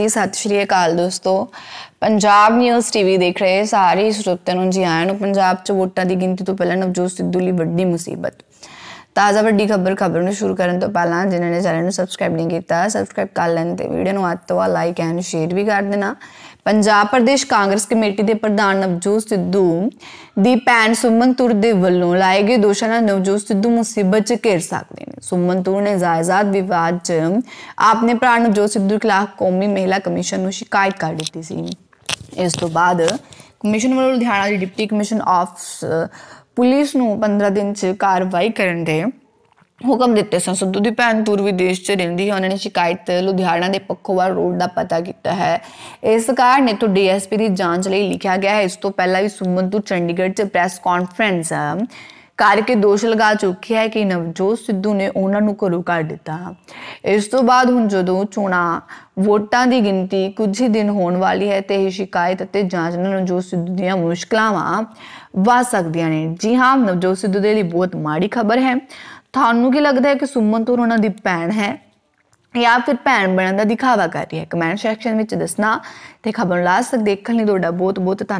ਜੀ ਸਤਿ ਸ਼੍ਰੀ ਅਕਾਲ ਦੋਸਤੋ ਪੰਜਾਬ ਨਿਊਜ਼ ਟੀਵੀ ਦੇਖ ਰਹੇ ਸਾਰੇ ਸਰੋਤਿਆਂ ਨੂੰ ਜੀ ਆਇਆਂ ਨੂੰ ਪੰਜਾਬ 'ਚ ਵੋਟਾਂ ਦੀ ਗਿਣਤੀ ਤੋਂ ਪਹਿਲਾਂ ਨਵਜੋਤ ਸਿੱਧੂ ਲਈ ਵੱਡੀ ਮੁਸੀਬਤ ਤਾਜ਼ਾ ਵੱਡੀ ਖਬਰ ਖਬਰ ਨੂੰ ਸ਼ੁਰੂ ਕਰਨ ਤੋਂ ਪਹਿਲਾਂ ਜਿਨ੍ਹਾਂ ਨੇ ਚੈਨਲ ਨੂੰ ਸਬਸਕ੍ਰਾਈਬ ਨਹੀਂ ਕੀਤਾ ਸਬਸਕ੍ਰਾਈਬ ਕਰ ਲੈਣ ਤੇ ਵੀਡੀਓ ਨੂੰ ਅੱਤ ਤੋਂ ਲਾਈਕ ਐਂਡ ਸ਼ੇਅਰ ਵੀ ਕਰ ਦੇਣਾ ਪੰਜਾਬ ਪ੍ਰਦੇਸ਼ ਕਾਂਗਰਸ ਕਮੇਟੀ ਦੇ ਪ੍ਰਧਾਨ ਨਵਜੋਤ ਸਿੱਧੂ ਦੀ ਪੈਨ ਸੁਮਨ ਤੁਰ ਦੇ ਵੱਲੋਂ ਲਾਏ ਗਏ ਦੋਸ਼ਾਂ ਨਾਲ ਨਵਜੋਤ ਸਿੱਧੂ ਮੁਸੀਬਤ 'ਚ ਘਿਰ ਸਕਦੇ ਸੁਮਨ ਤੂਰ ਨੇ ਜਾਇਜ਼ਾਦ ਵਿਵਾਦ 'ਚ ਆਪਣੇ ਭਰਾ ਨੂੰ ਜੋ ਸਿੱਧੂ ਖਿਲਾਫ ਕੌਮੀ ਮਹਿਲਾ ਕਮਿਸ਼ਨ ਨੂੰ ਸ਼ਿਕਾਇਤ ਕਰ ਦਿੱਤੀ ਸੀ ਇਸ ਤੋਂ ਬਾਅਦ ਕਮਿਸ਼ਨ ਵੱਲੋਂ ਲੁਧਿਆਣਾ ਦੀ ਡਿਪਟੀ ਕਮਿਸ਼ਨ ਆਫ ਪੁਲਿਸ ਨੂੰ 15 ਦਿਨ 'ਚ ਕਾਰਵਾਈ ਕਰਨ ਦੇ ਹੁਕਮ ਦਿੱਤੇ ਸਨ ਸਿੱਧੂ ਦੀ ਭੈਣ ਤੂਰ ਵਿਦੇਸ਼ 'ਚ ਰਹਿੰਦੀ ਹੈ ਉਹਨਾਂ ਨੇ ਸ਼ਿਕਾਇਤ ਲੁਧਿਆਣਾ ਦੇ ਪੱਖੋਵਾਲ ਰੋਡ ਦਾ ਪਤਾ ਕੀਤਾ ਹੈ ਇਸ ਕਾਰਨ ਨੇ ਤੋਂ ਡੀਐਸਪੀ ਦੀ ਜਾਂਚ ਲਈ ਲਿਖਿਆ ਗਿਆ ਹੈ ਇਸ ਤੋਂ ਪਹਿਲਾਂ ਵੀ ਸੁਮਨ ਤੂਰ ਚੰਡੀਗੜ੍ਹ 'ਚ ਪ੍ਰੈਸ ਕਾਨਫਰੰਸ ਕਰਕੇ ਦੋਸ਼ ਲਗਾ ਚੁੱਕੀ ਹੈ ਕਿ ਨਵਜੋਤ ਸਿੱਧੂ ਨੇ ਉਹਨਾਂ ਨੂੰ ਘਰੋਂ ਕੱਢ ਦਿੱਤਾ ਇਸ ਤੋਂ ਬਾਅਦ ਹੁਣ ਜਦੋਂ ਚੋਣਾਂ ਵੋਟਾਂ ਦੀ ਗਿਣਤੀ ਕੁਝ ਹੀ ਦਿਨ ਹੋਣ ਵਾਲੀ ਹੈ ਤੇ ਇਹ ਸ਼ਿਕਾਇਤ ਅਤੇ ਜਾਂਚ ਨਾਲ ਨਵਜੋਤ ਸਿੱਧੂ ਦੀਆਂ ਮੁਸ਼ਕਲਾਂ ਵਾ ਸਕਦੀਆਂ ਨੇ ਜੀ ਹਾਂ ਨਵਜੋਤ ਸਿੱਧੂ ਦੇ ਲਈ ਬਹੁਤ ਮਾੜੀ ਖਬਰ ਹੈ ਤੁਹਾਨੂੰ ਕੀ ਲੱਗਦਾ ਹੈ ਕਿ ਸੁਮਨ ਤੋਂ ਉਹਨਾਂ ਦੀ ਭੈਣ ਹੈ ਜਾਂ ਫਿਰ ਭੈਣ ਬਣਨ ਦਾ ਦਿਖਾਵਾ ਕਰ ਰਹੀ ਹੈ ਕਮੈਂਟ ਸੈਕਸ਼ਨ ਵਿੱਚ ਦੱਸਣਾ ਤੇ ਖਬਰ ਲਾਸਟ ਤੱਕ ਦੇਖਣ ਲਈ ਤੁਹਾਡਾ ਬਹੁਤ ਬਹੁਤ ਧੰਨਵਾਦ